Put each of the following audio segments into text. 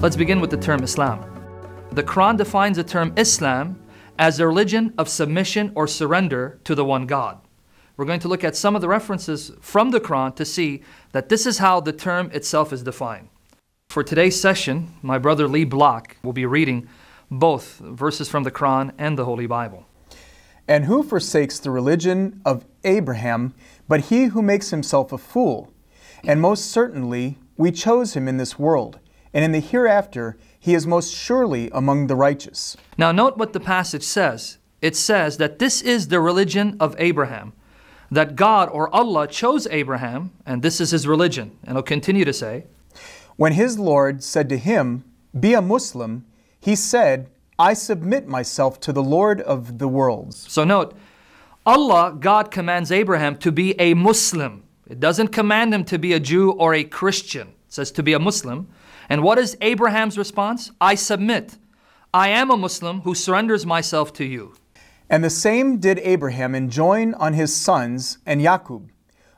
Let's begin with the term Islam. The Quran defines the term Islam as a religion of submission or surrender to the one God we're going to look at some of the references from the Quran to see that this is how the term itself is defined. For today's session, my brother Lee Block will be reading both verses from the Quran and the Holy Bible. And who forsakes the religion of Abraham but he who makes himself a fool? And most certainly we chose him in this world, and in the hereafter he is most surely among the righteous. Now, note what the passage says. It says that this is the religion of Abraham that God or Allah chose Abraham, and this is his religion, and he'll continue to say, When his Lord said to him, Be a Muslim, he said, I submit myself to the Lord of the worlds. So note, Allah, God commands Abraham to be a Muslim. It doesn't command him to be a Jew or a Christian. It says to be a Muslim. And what is Abraham's response? I submit. I am a Muslim who surrenders myself to you. And the same did Abraham enjoin on his sons and Jacob,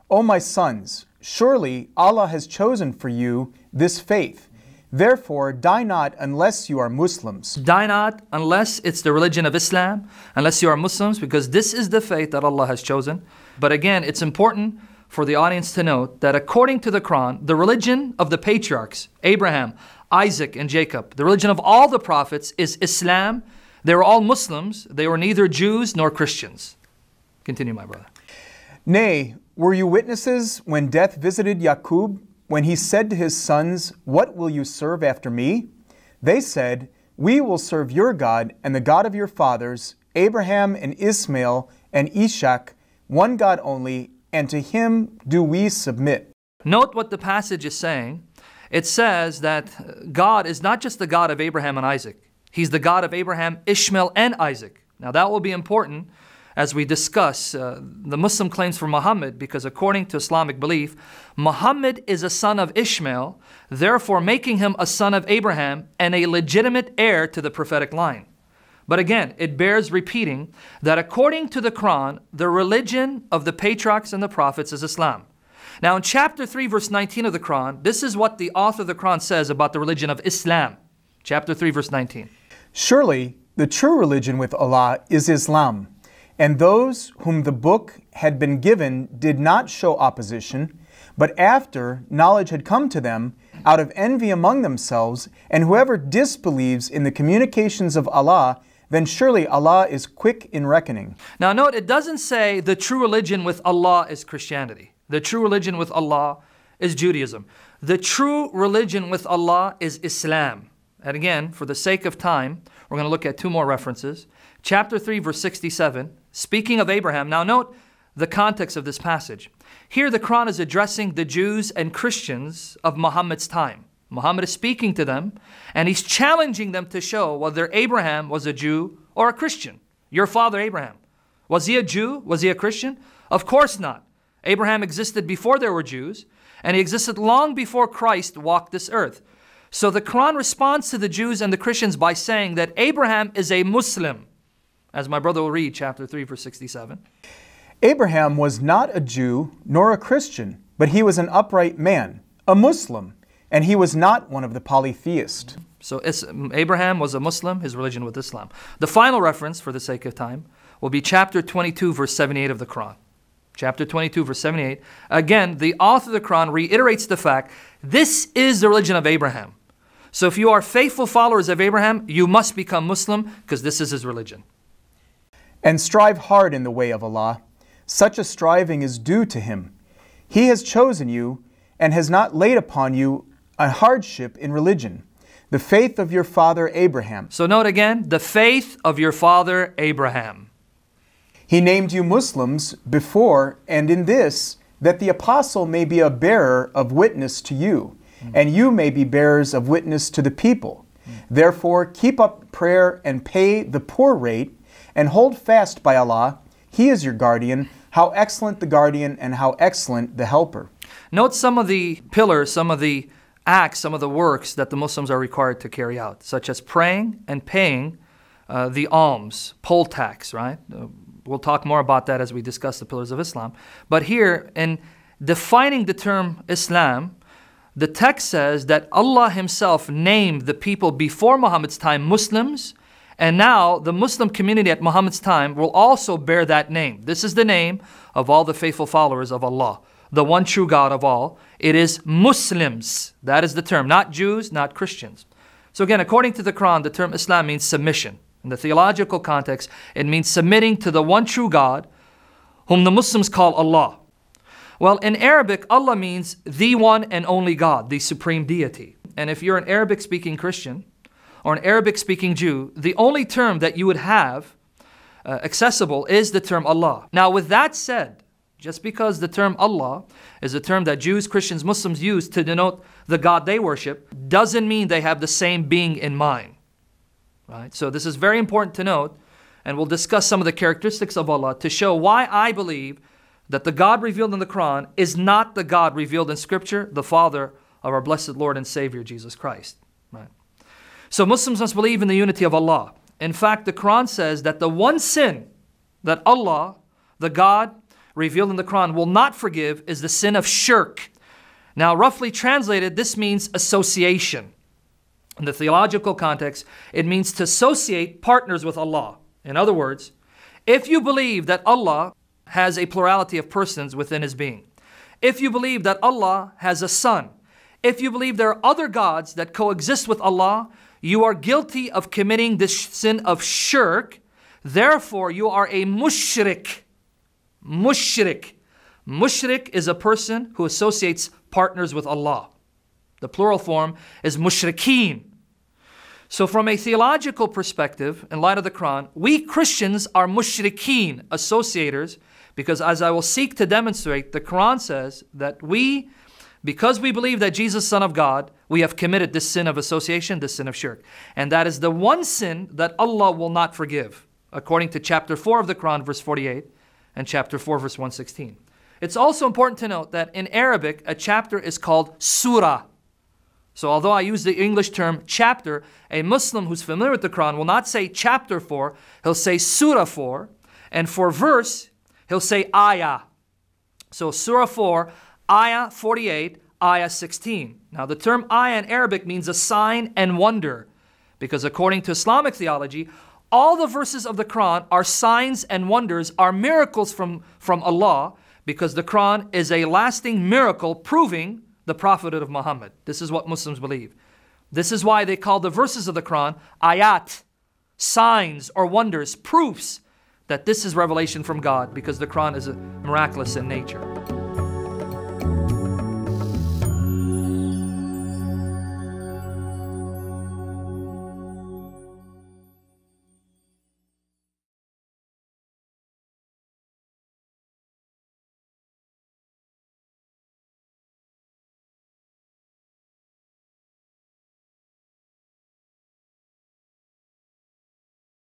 O my sons, surely Allah has chosen for you this faith. Therefore, die not unless you are Muslims. Die not unless it's the religion of Islam, unless you are Muslims, because this is the faith that Allah has chosen. But again, it's important for the audience to note that according to the Quran, the religion of the patriarchs, Abraham, Isaac, and Jacob, the religion of all the prophets is Islam they were all Muslims. They were neither Jews nor Christians. Continue, my brother. Nay, were you witnesses when death visited Yaqub, when he said to his sons, What will you serve after me? They said, We will serve your God and the God of your fathers, Abraham and Ismail and Ishak, one God only, and to him do we submit. Note what the passage is saying. It says that God is not just the God of Abraham and Isaac. He's the God of Abraham, Ishmael, and Isaac. Now, that will be important as we discuss uh, the Muslim claims for Muhammad, because according to Islamic belief, Muhammad is a son of Ishmael, therefore making him a son of Abraham and a legitimate heir to the prophetic line. But again, it bears repeating that according to the Quran, the religion of the patriarchs and the prophets is Islam. Now, in chapter 3, verse 19 of the Quran, this is what the author of the Quran says about the religion of Islam chapter 3, verse 19. Surely the true religion with Allah is Islam, and those whom the book had been given did not show opposition, but after knowledge had come to them, out of envy among themselves, and whoever disbelieves in the communications of Allah, then surely Allah is quick in reckoning. Now, note it doesn't say the true religion with Allah is Christianity. The true religion with Allah is Judaism. The true religion with Allah is Islam. And again, for the sake of time, we're going to look at two more references. Chapter 3, verse 67, speaking of Abraham. Now, note the context of this passage. Here, the Quran is addressing the Jews and Christians of Muhammad's time. Muhammad is speaking to them, and he's challenging them to show whether Abraham was a Jew or a Christian. Your father, Abraham. Was he a Jew? Was he a Christian? Of course not. Abraham existed before there were Jews, and he existed long before Christ walked this earth. So the Quran responds to the Jews and the Christians by saying that Abraham is a Muslim, as my brother will read, chapter 3, verse 67. Abraham was not a Jew nor a Christian, but he was an upright man, a Muslim, and he was not one of the polytheists. So Abraham was a Muslim, his religion was Islam. The final reference, for the sake of time, will be chapter 22, verse 78 of the Quran. Chapter 22, verse 78. Again, the author of the Quran reiterates the fact this is the religion of Abraham. So if you are faithful followers of Abraham, you must become Muslim because this is his religion. And strive hard in the way of Allah. Such a striving is due to him. He has chosen you and has not laid upon you a hardship in religion. The faith of your father Abraham. So note again, the faith of your father Abraham. He named you Muslims before and in this, that the apostle may be a bearer of witness to you. Mm. and you may be bearers of witness to the people. Mm. Therefore, keep up prayer and pay the poor rate, and hold fast by Allah. He is your guardian. How excellent the guardian, and how excellent the helper. Note some of the pillars, some of the acts, some of the works that the Muslims are required to carry out, such as praying and paying uh, the alms, poll tax, right? Uh, we'll talk more about that as we discuss the pillars of Islam. But here, in defining the term Islam, the text says that Allah Himself named the people before Muhammad's time Muslims, and now the Muslim community at Muhammad's time will also bear that name. This is the name of all the faithful followers of Allah, the one true God of all. It is Muslims. That is the term, not Jews, not Christians. So, again, according to the Quran, the term Islam means submission. In the theological context, it means submitting to the one true God, whom the Muslims call Allah. Well, in Arabic, Allah means the one and only God, the supreme deity. And if you're an Arabic speaking Christian or an Arabic speaking Jew, the only term that you would have uh, accessible is the term Allah. Now, with that said, just because the term Allah is a term that Jews, Christians, Muslims use to denote the God they worship, doesn't mean they have the same being in mind. Right? So, this is very important to note, and we'll discuss some of the characteristics of Allah to show why I believe that the God revealed in the Quran is not the God revealed in Scripture, the Father of our blessed Lord and Savior Jesus Christ. Right? So Muslims must believe in the unity of Allah. In fact, the Quran says that the one sin that Allah, the God revealed in the Quran, will not forgive is the sin of shirk. Now, roughly translated, this means association. In the theological context, it means to associate partners with Allah. In other words, if you believe that Allah has a plurality of persons within his being. If you believe that Allah has a son, if you believe there are other gods that coexist with Allah, you are guilty of committing this sin of shirk. Therefore, you are a mushrik. Mushrik. Mushrik is a person who associates partners with Allah. The plural form is mushrikeen. So, from a theological perspective, in light of the Quran, we Christians are mushrikeen, associators because as I will seek to demonstrate, the Quran says that we, because we believe that Jesus, Son of God, we have committed this sin of association, this sin of shirk. And that is the one sin that Allah will not forgive, according to chapter 4 of the Quran, verse 48, and chapter 4, verse 116. It's also important to note that in Arabic, a chapter is called surah. So, although I use the English term chapter, a Muslim who's familiar with the Quran will not say chapter 4, he'll say surah 4. And for verse, He'll say ayah. So Surah 4, ayah 48, ayah 16. Now the term ayah in Arabic means a sign and wonder because according to Islamic theology, all the verses of the Quran are signs and wonders, are miracles from, from Allah because the Quran is a lasting miracle proving the prophethood of Muhammad. This is what Muslims believe. This is why they call the verses of the Quran ayat, signs or wonders, proofs that this is revelation from God because the Quran is miraculous in nature.